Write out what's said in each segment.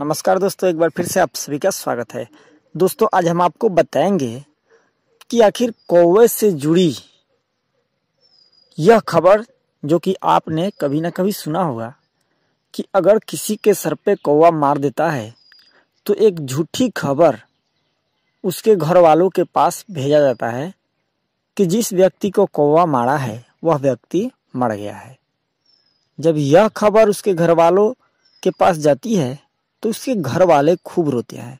नमस्कार दोस्तों एक बार फिर से आप सभी का स्वागत है दोस्तों आज हम आपको बताएंगे कि आखिर कौवे से जुड़ी यह खबर जो कि आपने कभी ना कभी सुना होगा कि अगर किसी के सर पे कौवा मार देता है तो एक झूठी खबर उसके घर वालों के पास भेजा जाता है कि जिस व्यक्ति को कौवा मारा है वह व्यक्ति मर गया है जब यह खबर उसके घर वालों के पास जाती है तो उसके घर वाले खूब रोते हैं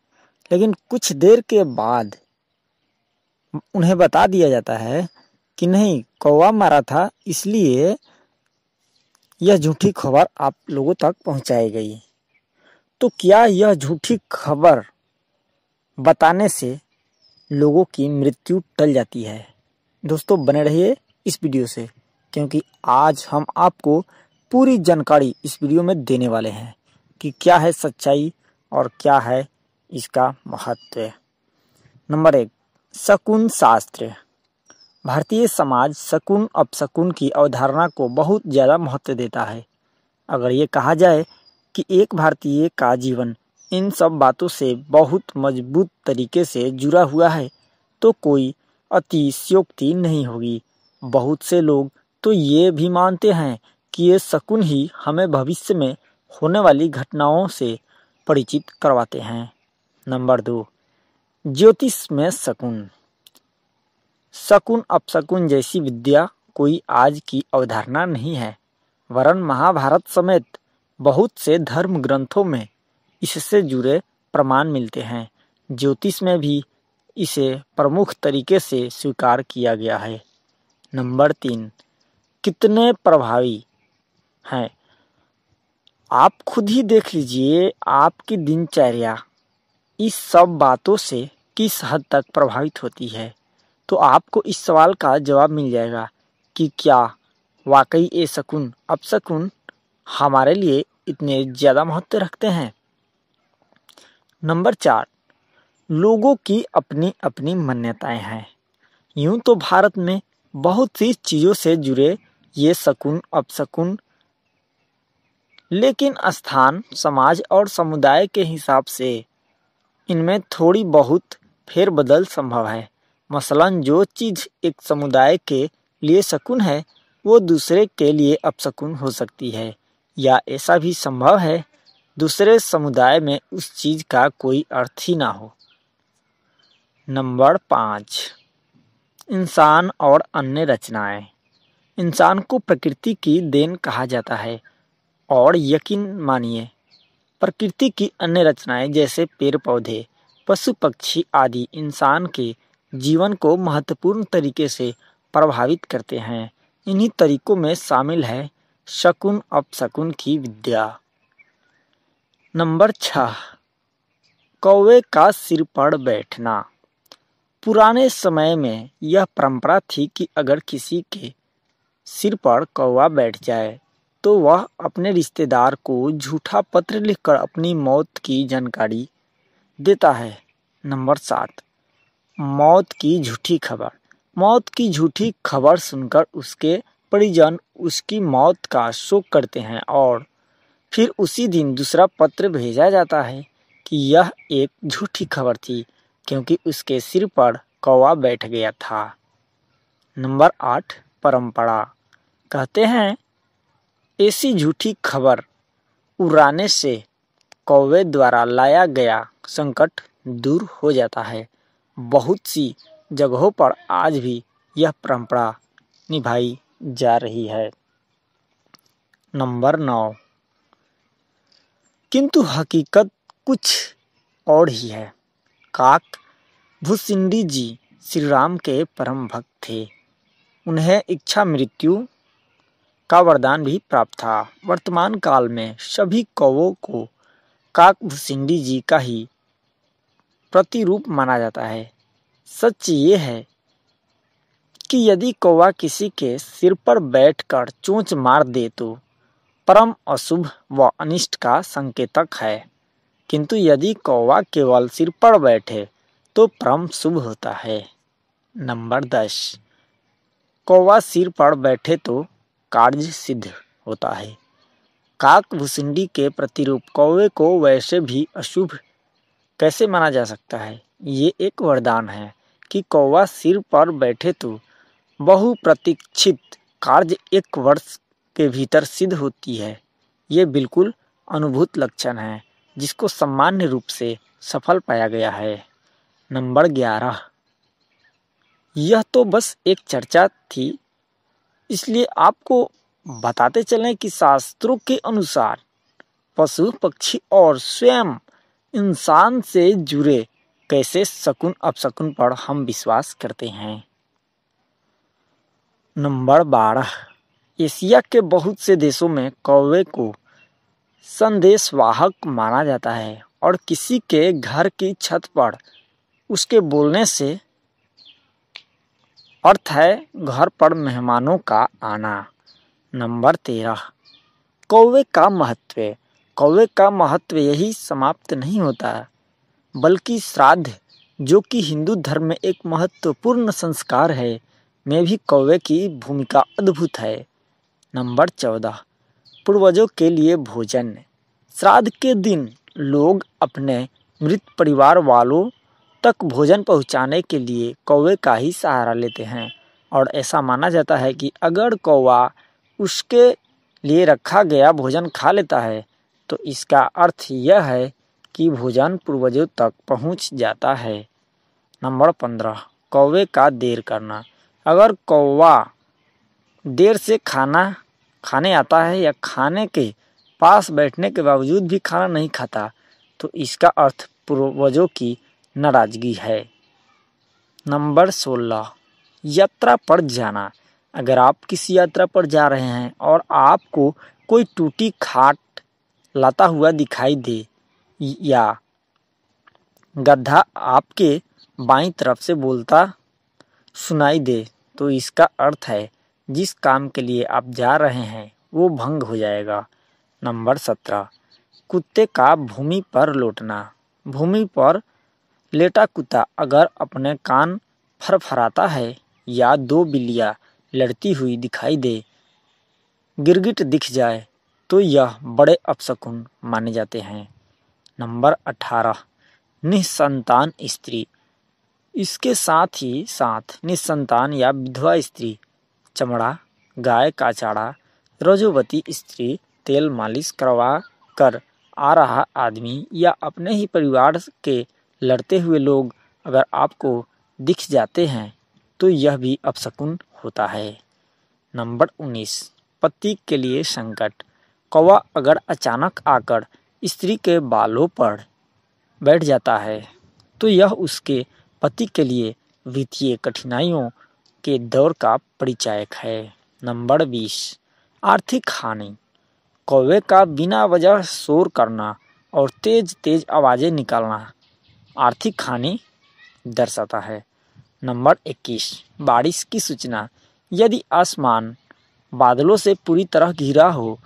लेकिन कुछ देर के बाद उन्हें बता दिया जाता है कि नहीं कौवा मारा था इसलिए यह झूठी खबर आप लोगों तक पहुंचाई गई तो क्या यह झूठी खबर बताने से लोगों की मृत्यु टल जाती है दोस्तों बने रहिए इस वीडियो से क्योंकि आज हम आपको पूरी जानकारी इस वीडियो में देने वाले हैं कि क्या है सच्चाई और क्या है इसका महत्व नंबर एक शकुन शास्त्र भारतीय समाज शकुन अपशकुन की अवधारणा को बहुत ज़्यादा महत्व देता है अगर ये कहा जाए कि एक भारतीय का जीवन इन सब बातों से बहुत मजबूत तरीके से जुड़ा हुआ है तो कोई अतिशयोक्ति नहीं होगी बहुत से लोग तो ये भी मानते हैं कि ये शकुन ही हमें भविष्य में होने वाली घटनाओं से परिचित करवाते हैं नंबर दो ज्योतिष में शकुन शकुन अपशकुन जैसी विद्या कोई आज की अवधारणा नहीं है वरन महाभारत समेत बहुत से धर्म ग्रंथों में इससे जुड़े प्रमाण मिलते हैं ज्योतिष में भी इसे प्रमुख तरीके से स्वीकार किया गया है नंबर तीन कितने प्रभावी हैं आप खुद ही देख लीजिए आपकी दिनचर्या इस सब बातों से किस हद तक प्रभावित होती है तो आपको इस सवाल का जवाब मिल जाएगा कि क्या वाकई ये शकुन शकुन हमारे लिए इतने ज़्यादा महत्व रखते हैं नंबर चार लोगों की अपनी अपनी मान्यताएं हैं यूं तो भारत में बहुत सी चीज़ों से जुड़े ये शकुन शकुन लेकिन स्थान समाज और समुदाय के हिसाब से इनमें थोड़ी बहुत फेरबदल संभव है मसलन जो चीज़ एक समुदाय के लिए सकुन है वो दूसरे के लिए अपसकुन हो सकती है या ऐसा भी संभव है दूसरे समुदाय में उस चीज़ का कोई अर्थ ही ना हो नंबर पाँच इंसान और अन्य रचनाएं इंसान को प्रकृति की देन कहा जाता है और यकीन मानिए प्रकृति की अन्य रचनाएं जैसे पेड़ पौधे पशु पक्षी आदि इंसान के जीवन को महत्वपूर्ण तरीके से प्रभावित करते हैं इन्हीं तरीकों में शामिल है शकुन अपशकुन की विद्या नंबर छ कौवे का सिर पर बैठना पुराने समय में यह परंपरा थी कि अगर किसी के सिर पर कौवा बैठ जाए तो वह अपने रिश्तेदार को झूठा पत्र लिखकर अपनी मौत की जानकारी देता है नंबर सात मौत की झूठी खबर मौत की झूठी खबर सुनकर उसके परिजन उसकी मौत का शोक करते हैं और फिर उसी दिन दूसरा पत्र भेजा जाता है कि यह एक झूठी खबर थी क्योंकि उसके सिर पर कौवा बैठ गया था नंबर आठ परंपरा कहते हैं ऐसी झूठी खबर उड़ाने से कौवे द्वारा लाया गया संकट दूर हो जाता है बहुत सी जगहों पर आज भी यह परंपरा निभाई जा रही है नंबर नौ किंतु हकीकत कुछ और ही है काक भूसिंडी जी श्री राम के परम भक्त थे उन्हें इच्छा मृत्यु का वरदान भी प्राप्त था वर्तमान काल में सभी कौवों को काकभुसिंडी जी का ही प्रतिरूप माना जाता है सच ये है कि यदि कौवा किसी के सिर पर बैठकर चोंच मार दे तो परम अशुभ व अनिष्ट का संकेतक है किंतु यदि कौवा केवल सिर पर बैठे तो परम शुभ होता है नंबर दस कौवा सिर पर बैठे तो कार्य सिद्ध होता है काक भुसुंडी के प्रतिरूप कौवे को वैसे भी अशुभ कैसे माना जा सकता है ये एक वरदान है कि कौवा सिर पर बैठे तो बहुप्रतीक्षित कार्य एक वर्ष के भीतर सिद्ध होती है ये बिल्कुल अनुभूत लक्षण है जिसको सामान्य रूप से सफल पाया गया है नंबर ग्यारह यह तो बस एक चर्चा थी इसलिए आपको बताते चलें कि शास्त्रों के अनुसार पशु पक्षी और स्वयं इंसान से जुड़े कैसे शकुन अपशकुन पर हम विश्वास करते हैं नंबर बारह एशिया के बहुत से देशों में कौवे को संदेशवाहक माना जाता है और किसी के घर की छत पर उसके बोलने से अर्थ है घर पर मेहमानों का आना नंबर तेरह कौवे का महत्व कौवे का महत्व यही समाप्त नहीं होता बल्कि श्राद्ध जो कि हिंदू धर्म में एक महत्वपूर्ण संस्कार है में भी कौवे की भूमिका अद्भुत है नंबर चौदह पूर्वजों के लिए भोजन श्राद्ध के दिन लोग अपने मृत परिवार वालों तक भोजन पहुंचाने के लिए कौवे का ही सहारा लेते हैं और ऐसा माना जाता है कि अगर कौवा उसके लिए रखा गया भोजन खा लेता है तो इसका अर्थ यह है कि भोजन पूर्वजों तक पहुंच जाता है नंबर पंद्रह कौवे का देर करना अगर कौवा देर से खाना खाने आता है या खाने के पास बैठने के बावजूद भी खाना नहीं खाता तो इसका अर्थ पूर्वजों की नाराज़गी है नंबर सोलह यात्रा पर जाना अगर आप किसी यात्रा पर जा रहे हैं और आपको कोई टूटी खाट लाता हुआ दिखाई दे या गड्ढा आपके बाईं तरफ से बोलता सुनाई दे तो इसका अर्थ है जिस काम के लिए आप जा रहे हैं वो भंग हो जाएगा नंबर सत्रह कुत्ते का भूमि पर लौटना भूमि पर लेटा कुत्ता अगर अपने कान फरफराता है या दो बिल्लियाँ लड़ती हुई दिखाई दे गिरगिट दिख जाए तो यह बड़े अपशकुन माने जाते हैं नंबर अठारह निसंतान स्त्री इसके साथ ही साथ निसंतान या विधवा स्त्री चमड़ा गाय का चाड़ा रजोवती स्त्री तेल मालिश करवा कर आ रहा आदमी या अपने ही परिवार के लड़ते हुए लोग अगर आपको दिख जाते हैं तो यह भी अपशकुन होता है नंबर उन्नीस पति के लिए संकट कौवा अगर अचानक आकर स्त्री के बालों पर बैठ जाता है तो यह उसके पति के लिए वित्तीय कठिनाइयों के दौर का परिचायक है नंबर बीस आर्थिक हानि कौवे का बिना वजह शोर करना और तेज तेज आवाज़ें निकालना आर्थिक हानि दर्शाता है नंबर 21 बारिश की सूचना यदि आसमान बादलों से पूरी तरह घिरा हो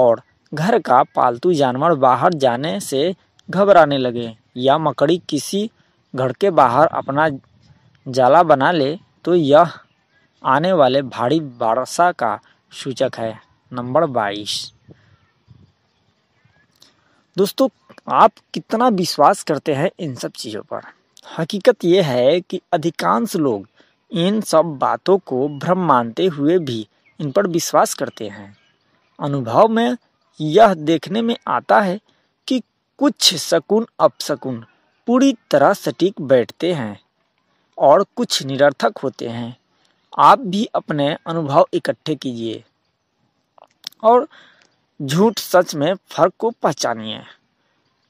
और घर का पालतू जानवर बाहर जाने से घबराने लगे या मकड़ी किसी घर के बाहर अपना जाला बना ले तो यह आने वाले भारी वर्षा का सूचक है नंबर बाईस दोस्तों आप कितना विश्वास करते हैं इन सब चीज़ों पर हकीकत यह है कि अधिकांश लोग इन सब बातों को भ्रम मानते हुए भी इन पर विश्वास करते हैं अनुभव में यह देखने में आता है कि कुछ शकुन अपशकुन पूरी तरह सटीक बैठते हैं और कुछ निरर्थक होते हैं आप भी अपने अनुभव इकट्ठे कीजिए और झूठ सच में फ़र्क को पहचानिए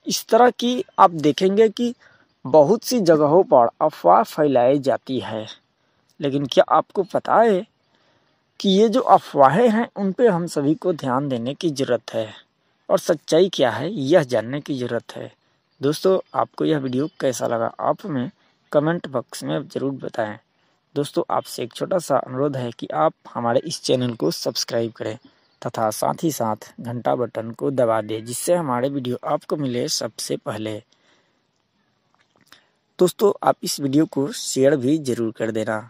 इस तरह की आप देखेंगे कि बहुत सी जगहों पर अफवाह फैलाई जाती है लेकिन क्या आपको पता है कि ये जो अफवाहें हैं उन पे हम सभी को ध्यान देने की ज़रूरत है और सच्चाई क्या है यह जानने की ज़रूरत है दोस्तों आपको यह वीडियो कैसा लगा आप हमें कमेंट बॉक्स में ज़रूर बताएं दोस्तों आपसे एक छोटा सा अनुरोध है कि आप हमारे इस चैनल को सब्सक्राइब करें तथा साथ ही साथ घंटा बटन को दबा दें जिससे हमारे वीडियो आपको मिले सबसे पहले दोस्तों आप इस वीडियो को शेयर भी ज़रूर कर देना